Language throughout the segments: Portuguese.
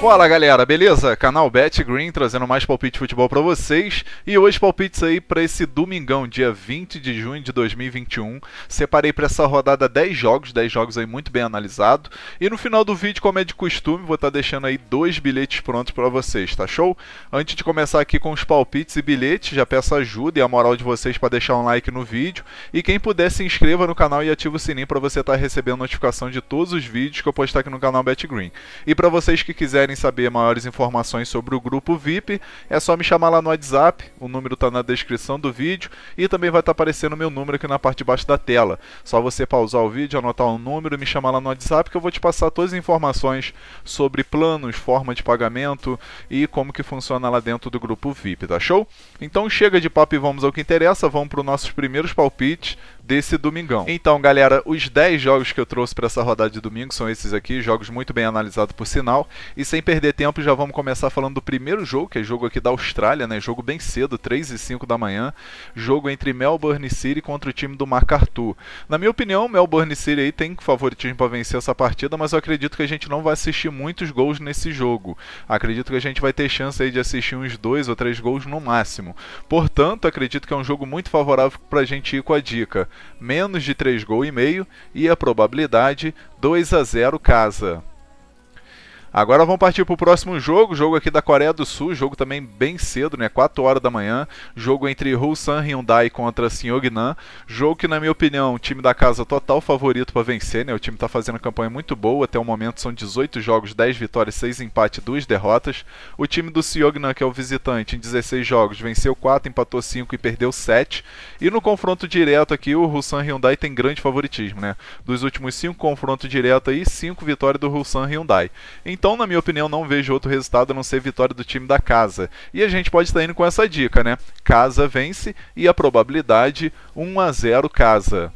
Fala galera, beleza? Canal Bet Green trazendo mais palpite de futebol para vocês e hoje palpites aí para esse domingão, dia 20 de junho de 2021. Separei para essa rodada 10 jogos, 10 jogos aí muito bem analisado e no final do vídeo, como é de costume, vou estar tá deixando aí dois bilhetes prontos para vocês, tá show? Antes de começar aqui com os palpites e bilhetes, já peço ajuda e a moral de vocês para deixar um like no vídeo e quem puder se inscreva no canal e ative o sininho para você estar tá recebendo notificação de todos os vídeos que eu postar aqui no canal Bet Green. E para vocês que quiserem quiserem saber maiores informações sobre o grupo VIP, é só me chamar lá no WhatsApp, o número está na descrição do vídeo e também vai estar tá aparecendo o meu número aqui na parte de baixo da tela. Só você pausar o vídeo, anotar o um número e me chamar lá no WhatsApp que eu vou te passar todas as informações sobre planos, forma de pagamento e como que funciona lá dentro do grupo VIP, tá show? Então chega de papo e vamos ao que interessa, vamos para os nossos primeiros palpites desse domingão. Então, galera, os 10 jogos que eu trouxe para essa rodada de domingo são esses aqui, jogos muito bem analisados por sinal. E sem perder tempo, já vamos começar falando do primeiro jogo, que é jogo aqui da Austrália, né? Jogo bem cedo, 3 e 5 da manhã. Jogo entre Melbourne City contra o time do MacArthur. Na minha opinião, Melbourne City aí tem favoritismo para vencer essa partida, mas eu acredito que a gente não vai assistir muitos gols nesse jogo. Acredito que a gente vai ter chance aí de assistir uns dois ou três gols no máximo. Portanto, acredito que é um jogo muito favorável para a gente ir com a dica menos de 3 gol e meio e a probabilidade 2 a 0 casa. Agora vamos partir para o próximo jogo, jogo aqui da Coreia do Sul, jogo também bem cedo, né? 4 horas da manhã, jogo entre Hulsan Hyundai contra Seongnam, jogo que na minha opinião, o time da casa total favorito para vencer, né? O time está fazendo uma campanha muito boa, até o momento são 18 jogos, 10 vitórias, 6 empates, 2 derrotas. O time do Seongnam, que é o visitante, em 16 jogos, venceu 4, empatou 5 e perdeu 7. E no confronto direto aqui, o Hulsan Hyundai tem grande favoritismo, né? Dos últimos 5 confrontos direto aí, 5 vitórias do Hulsan Hyundai. Então então, na minha opinião, não vejo outro resultado a não ser vitória do time da casa. E a gente pode estar indo com essa dica, né? Casa vence e a probabilidade 1 a 0 casa.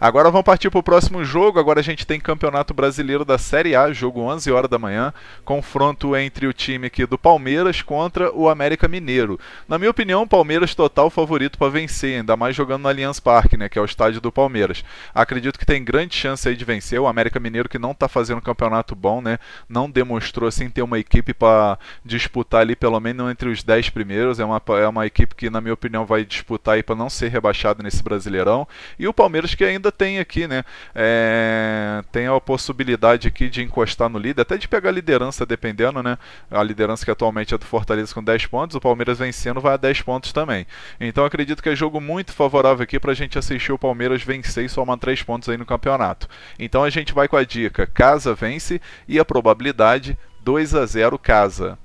Agora vamos partir para o próximo jogo. Agora a gente tem Campeonato Brasileiro da Série A, jogo 11 horas da manhã. Confronto entre o time aqui do Palmeiras contra o América Mineiro. Na minha opinião, o Palmeiras total favorito para vencer, ainda mais jogando no Allianz Parque, né, que é o estádio do Palmeiras. Acredito que tem grande chance aí de vencer. O América Mineiro que não está fazendo um campeonato bom, né? Não demonstrou assim ter uma equipe para disputar ali pelo menos entre os 10 primeiros. É uma, é uma equipe que, na minha opinião, vai disputar aí para não ser rebaixado nesse Brasileirão. E o Palmeiras que ainda ainda tem aqui, né? É, tem a possibilidade aqui de encostar no líder, até de pegar a liderança, dependendo, né? A liderança que atualmente é do Fortaleza com 10 pontos, o Palmeiras vencendo vai a 10 pontos também. Então acredito que é jogo muito favorável aqui para a gente assistir o Palmeiras vencer e somar 3 pontos aí no campeonato. Então a gente vai com a dica: casa vence e a probabilidade 2 a 0 casa.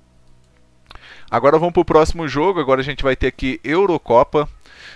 Agora vamos para o próximo jogo. Agora a gente vai ter aqui Eurocopa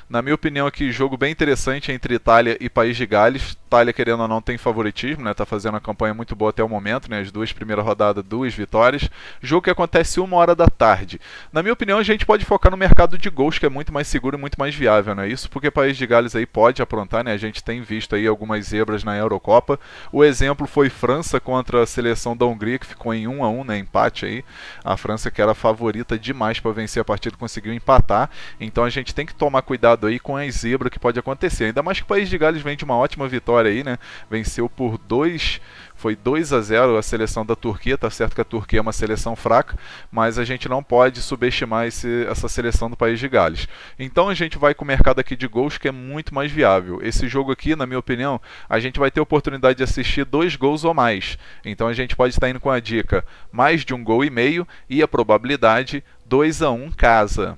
na minha opinião, aqui jogo bem interessante entre Itália e País de Gales. Itália, querendo ou não, tem favoritismo, né? Tá fazendo uma campanha muito boa até o momento, né? As duas primeiras rodadas, duas vitórias. Jogo que acontece uma hora da tarde. Na minha opinião, a gente pode focar no mercado de gols, que é muito mais seguro e muito mais viável, né? Isso porque País de Gales aí pode aprontar, né? A gente tem visto aí algumas zebras na Eurocopa. O exemplo foi França contra a seleção da Hungria, que ficou em 1 a 1 né? Empate aí. A França, que era favorita demais para vencer a partida, conseguiu empatar. Então a gente tem que tomar cuidado cuidado aí com a zebra que pode acontecer. Ainda mais que o País de Gales vem de uma ótima vitória aí, né? Venceu por 2 foi 2 a 0 a seleção da Turquia, tá certo que a Turquia é uma seleção fraca, mas a gente não pode subestimar esse, essa seleção do país de Gales. Então a gente vai com o mercado aqui de gols que é muito mais viável. Esse jogo aqui, na minha opinião, a gente vai ter oportunidade de assistir dois gols ou mais. Então a gente pode estar indo com a dica mais de um gol e meio e a probabilidade 2 a 1 casa.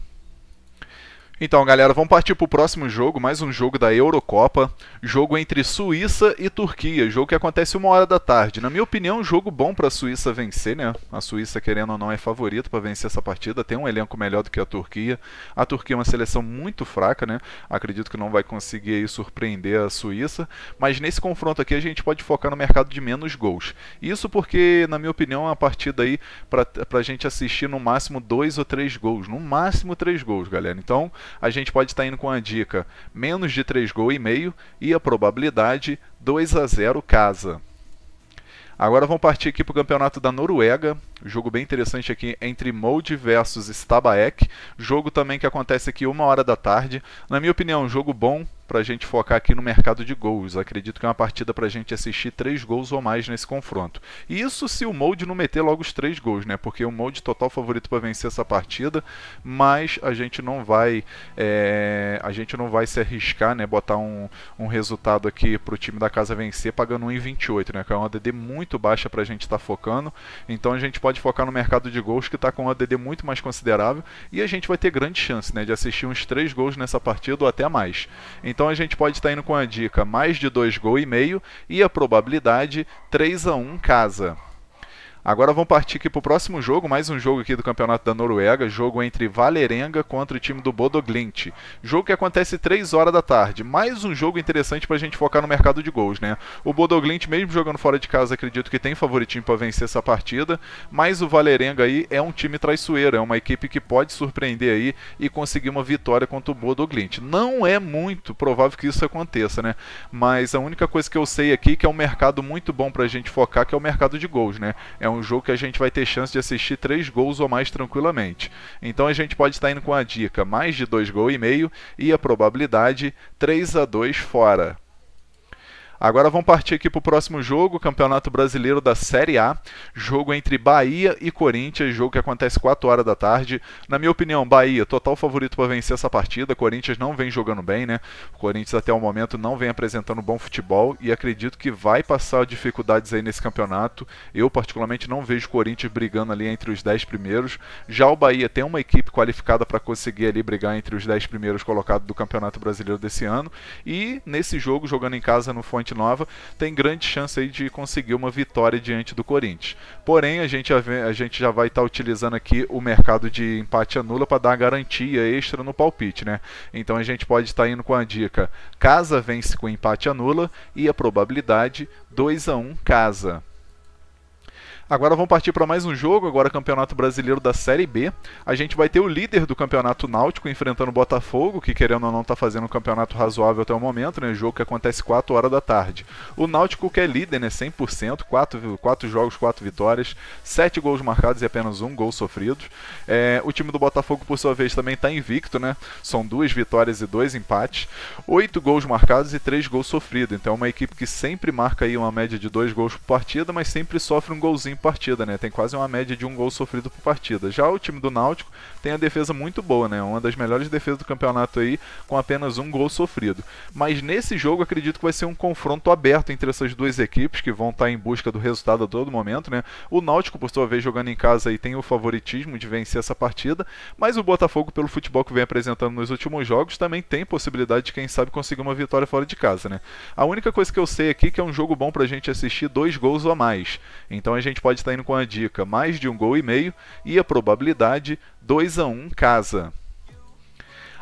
Então, galera, vamos partir para o próximo jogo, mais um jogo da Eurocopa, jogo entre Suíça e Turquia, jogo que acontece uma hora da tarde. Na minha opinião, um jogo bom para a Suíça vencer, né? A Suíça, querendo ou não, é favorita para vencer essa partida, tem um elenco melhor do que a Turquia. A Turquia é uma seleção muito fraca, né? Acredito que não vai conseguir aí, surpreender a Suíça, mas nesse confronto aqui a gente pode focar no mercado de menos gols. Isso porque, na minha opinião, é uma partida aí para a gente assistir no máximo dois ou três gols, no máximo três gols, galera. Então, a gente pode estar indo com a dica menos de 3 gol e meio e a probabilidade 2 a 0 casa. Agora vamos partir aqui para o campeonato da Noruega. Jogo bem interessante aqui entre Molde versus Stabæk. Jogo também que acontece aqui uma hora da tarde. Na minha opinião, um jogo bom para a gente focar aqui no mercado de gols. Acredito que é uma partida para a gente assistir três gols ou mais nesse confronto. E isso se o Molde não meter logo os três gols, né? Porque o Molde total favorito para vencer essa partida, mas a gente não vai é... a gente não vai se arriscar, né? Botar um, um resultado aqui para o time da casa vencer pagando 1,28, né? Que é uma DD muito baixa para a gente estar tá focando. Então a gente pode focar no mercado de gols que está com uma DD muito mais considerável e a gente vai ter grande chance, né? De assistir uns três gols nessa partida ou até mais. Então, então a gente pode estar indo com a dica mais de 2,5 gols e meio e a probabilidade 3 a 1 casa. Agora vamos partir aqui para o próximo jogo, mais um jogo aqui do Campeonato da Noruega, jogo entre Valerenga contra o time do Bodoglint. Jogo que acontece 3 horas da tarde, mais um jogo interessante para a gente focar no mercado de gols, né? O Bodoglint, mesmo jogando fora de casa, acredito que tem favoritinho para vencer essa partida, mas o Valerenga aí é um time traiçoeiro, é uma equipe que pode surpreender aí e conseguir uma vitória contra o Bodoglint. Não é muito provável que isso aconteça, né? Mas a única coisa que eu sei aqui é que é um mercado muito bom para a gente focar, que é o mercado de gols, né? É um um jogo que a gente vai ter chance de assistir três gols ou mais tranquilamente. Então a gente pode estar indo com a dica mais de dois gols e meio e a probabilidade 3 a 2 fora. Agora vamos partir aqui para o próximo jogo, Campeonato Brasileiro da Série A, jogo entre Bahia e Corinthians, jogo que acontece 4 horas da tarde. Na minha opinião, Bahia, total favorito para vencer essa partida. Corinthians não vem jogando bem, né? O Corinthians até o momento não vem apresentando bom futebol e acredito que vai passar dificuldades aí nesse campeonato. Eu particularmente não vejo o Corinthians brigando ali entre os 10 primeiros. Já o Bahia tem uma equipe qualificada para conseguir ali brigar entre os 10 primeiros colocados do Campeonato Brasileiro desse ano e nesse jogo jogando em casa no Fonte Fonte Nova, tem grande chance aí de conseguir uma vitória diante do Corinthians. Porém, a gente, a gente já vai estar tá utilizando aqui o mercado de empate anula para dar garantia extra no palpite, né? Então a gente pode estar tá indo com a dica: casa vence com empate anula e a probabilidade 2 a 1 casa. Agora vamos partir para mais um jogo, agora Campeonato Brasileiro da Série B. A gente vai ter o líder do Campeonato Náutico enfrentando o Botafogo, que querendo ou não está fazendo um campeonato razoável até o momento, né? Jogo que acontece 4 horas da tarde. O Náutico que é líder, né? 100%, 4, 4 jogos, 4 vitórias, 7 gols marcados e apenas um gol sofrido. É, o time do Botafogo, por sua vez, também está invicto, né? São duas vitórias e dois empates, 8 gols marcados e 3 gols sofridos. Então é uma equipe que sempre marca aí uma média de 2 gols por partida, mas sempre sofre um golzinho em partida, né? Tem quase uma média de um gol sofrido por partida. Já o time do Náutico tem a defesa muito boa, né? Uma das melhores defesas do campeonato aí, com apenas um gol sofrido. Mas nesse jogo acredito que vai ser um confronto aberto entre essas duas equipes que vão estar tá em busca do resultado a todo momento, né? O Náutico, por sua vez, jogando em casa aí tem o favoritismo de vencer essa partida, mas o Botafogo, pelo futebol que vem apresentando nos últimos jogos, também tem possibilidade de, quem sabe, conseguir uma vitória fora de casa, né? A única coisa que eu sei aqui é que é um jogo bom pra gente assistir dois gols ou mais. Então a gente pode estar tá indo com a dica mais de um gol e meio e a probabilidade 2 casa a um casa.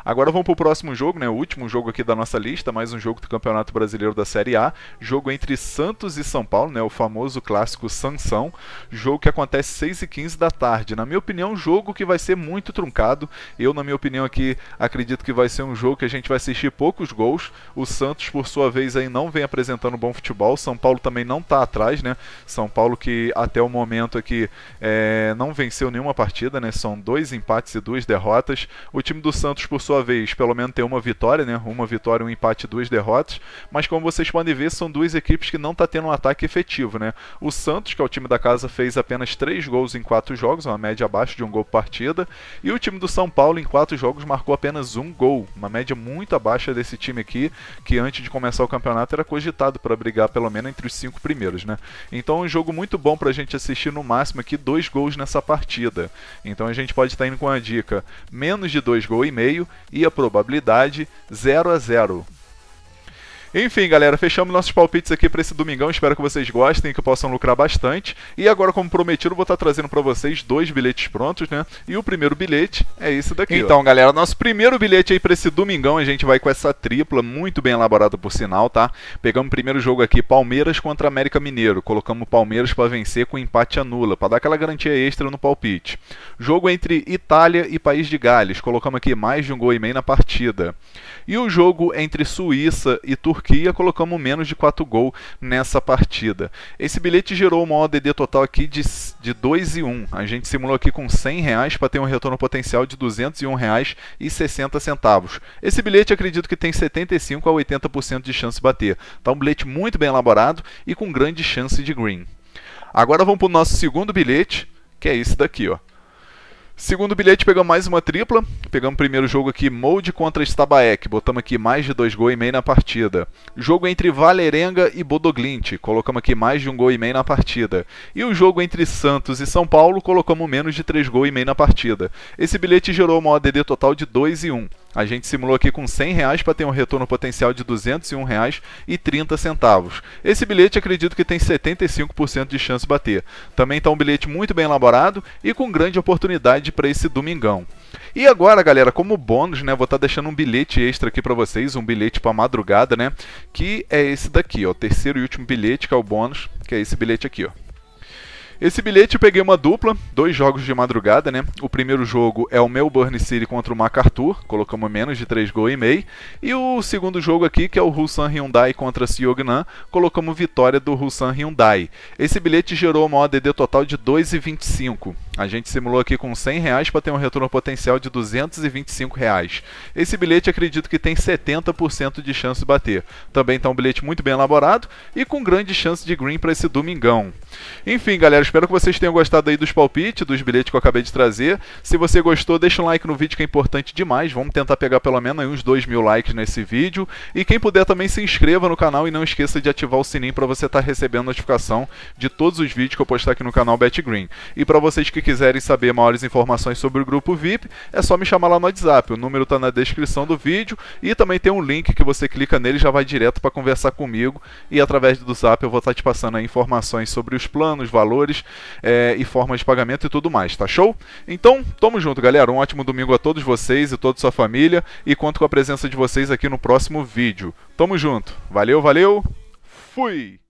Agora vamos para o próximo jogo, né? O último jogo aqui da nossa lista, mais um jogo do Campeonato Brasileiro da Série A, jogo entre Santos e São Paulo, né? O famoso clássico Sansão, jogo que acontece 6 e 15 da tarde. Na minha opinião, jogo que vai ser muito truncado. Eu, na minha opinião, aqui acredito que vai ser um jogo que a gente vai assistir poucos gols. O Santos, por sua vez, aí não vem apresentando bom futebol. São Paulo também não está atrás, né? São Paulo que até o momento aqui é, não venceu nenhuma partida, né? São dois empates e duas derrotas. O time do Santos, por sua sua vez, pelo menos tem uma vitória, né? Uma vitória, um empate, duas derrotas. Mas como vocês podem ver, são duas equipes que não está tendo um ataque efetivo, né? O Santos, que é o time da casa, fez apenas três gols em quatro jogos, uma média abaixo de um gol por partida. E o time do São Paulo, em quatro jogos, marcou apenas um gol, uma média muito abaixo desse time aqui, que antes de começar o campeonato era cogitado para brigar pelo menos entre os cinco primeiros, né? Então um jogo muito bom para a gente assistir no máximo aqui dois gols nessa partida. Então a gente pode estar tá indo com a dica menos de dois gol e meio e a probabilidade 0 a 0. Enfim, galera, fechamos nossos palpites aqui para esse domingão. Espero que vocês gostem e que possam lucrar bastante. E agora, como prometido, vou estar tá trazendo para vocês dois bilhetes prontos, né? E o primeiro bilhete é esse daqui. Então, ó. galera, nosso primeiro bilhete aí para esse domingão, a gente vai com essa tripla, muito bem elaborada por sinal, tá? Pegamos o primeiro jogo aqui, Palmeiras contra América Mineiro. Colocamos Palmeiras para vencer com empate a nula, para dar aquela garantia extra no palpite. Jogo entre Itália e País de Gales. Colocamos aqui mais de um gol e meio na partida. E o jogo entre Suíça e Turquia Turquia, colocamos menos de 4 gols nessa partida. Esse bilhete gerou uma ODD total aqui de, de 2 e 1. A gente simulou aqui com 100 reais para ter um retorno potencial de e reais 60 centavos. Esse bilhete acredito que tem 75 a 80% de chance de bater. Tá um bilhete muito bem elaborado e com grande chance de green. Agora vamos para o nosso segundo bilhete, que é esse daqui, ó. Segundo bilhete, pegamos mais uma tripla. Pegamos o primeiro jogo aqui, Molde contra Stabaek. Botamos aqui mais de dois gols e meio na partida. Jogo entre Valerenga e Bodoglint. Colocamos aqui mais de um gol e meio na partida. E o jogo entre Santos e São Paulo, colocamos menos de três gols e meio na partida. Esse bilhete gerou uma ODD total de 2 e 1. Um. A gente simulou aqui com 100 reais para ter um retorno potencial de 201 reais e 30 centavos. Esse bilhete acredito que tem 75% de chance de bater. Também está um bilhete muito bem elaborado e com grande oportunidade para esse domingão. E agora, galera, como bônus, né, vou estar tá deixando um bilhete extra aqui para vocês, um bilhete para madrugada, né, que é esse daqui, ó, o terceiro e último bilhete que é o bônus, que é esse bilhete aqui, ó. Esse bilhete eu peguei uma dupla, dois jogos de madrugada, né? O primeiro jogo é o Melbourne City contra o MacArthur, colocamos menos de 3 gols e meio. E o segundo jogo aqui, que é o Hulsan Hyundai contra Siognan, colocamos vitória do Hulsan Hyundai. Esse bilhete gerou uma ODD total de 2,25. A gente simulou aqui com 100 reais para ter um retorno potencial de 225 reais. Esse bilhete acredito que tem 70% de chance de bater. Também está um bilhete muito bem elaborado e com grande chance de green para esse domingão. Enfim, galera, Espero que vocês tenham gostado aí dos palpites, dos bilhetes que eu acabei de trazer. Se você gostou, deixa um like no vídeo que é importante demais. Vamos tentar pegar pelo menos uns 2 mil likes nesse vídeo. E quem puder também se inscreva no canal e não esqueça de ativar o sininho para você estar tá recebendo notificação de todos os vídeos que eu postar aqui no canal BetGreen. E para vocês que quiserem saber maiores informações sobre o grupo VIP, é só me chamar lá no WhatsApp. O número está na descrição do vídeo e também tem um link que você clica nele e já vai direto para conversar comigo. E através do Zap eu vou estar tá te passando informações sobre os planos, valores é, e formas de pagamento e tudo mais, tá show? Então, tamo junto, galera. Um ótimo domingo a todos vocês e toda sua família e conto com a presença de vocês aqui no próximo vídeo. Tamo junto. Valeu, valeu. Fui.